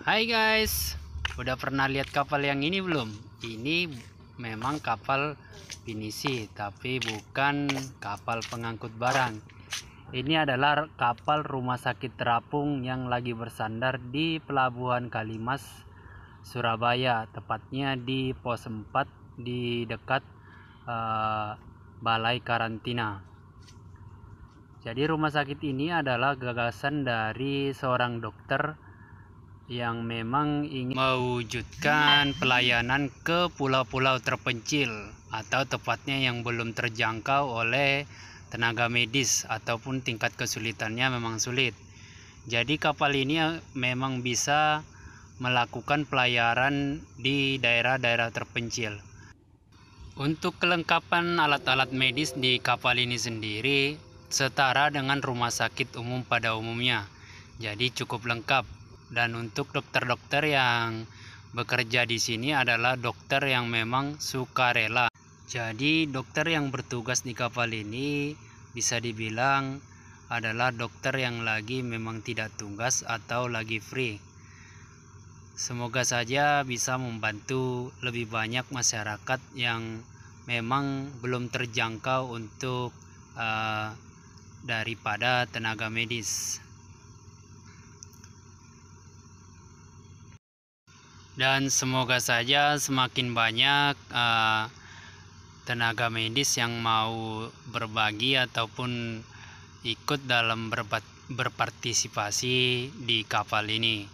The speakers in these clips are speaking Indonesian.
Hai guys, udah pernah lihat kapal yang ini belum? Ini memang kapal pinisi, tapi bukan kapal pengangkut barang. Ini adalah kapal rumah sakit terapung yang lagi bersandar di pelabuhan Kalimas, Surabaya, tepatnya di pos 4 di dekat uh, balai karantina. Jadi rumah sakit ini adalah gagasan dari seorang dokter yang memang ingin mewujudkan pelayanan ke pulau-pulau terpencil atau tepatnya yang belum terjangkau oleh tenaga medis ataupun tingkat kesulitannya memang sulit. Jadi kapal ini eh, memang bisa melakukan pelayaran di daerah-daerah terpencil. Untuk kelengkapan alat-alat medis di kapal ini sendiri setara dengan rumah sakit umum pada umumnya. Jadi cukup lengkap dan untuk dokter-dokter yang bekerja di sini adalah dokter yang memang suka rela. Jadi dokter yang bertugas di kapal ini bisa dibilang adalah dokter yang lagi memang tidak tugas atau lagi free. Semoga saja bisa membantu lebih banyak masyarakat yang memang belum terjangkau untuk uh, daripada tenaga medis. dan semoga saja semakin banyak uh, tenaga medis yang mau berbagi ataupun ikut dalam berpartisipasi di kapal ini.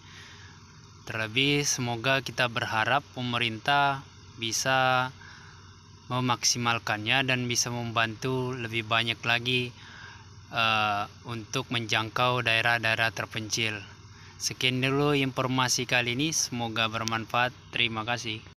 Terlebih semoga kita berharap pemerintah bisa memaksimalkannya dan bisa membantu lebih banyak lagi uh, untuk menjangkau daerah-daerah terpencil. Sekian dulu informasi kali ini, semoga bermanfaat. Terima kasih.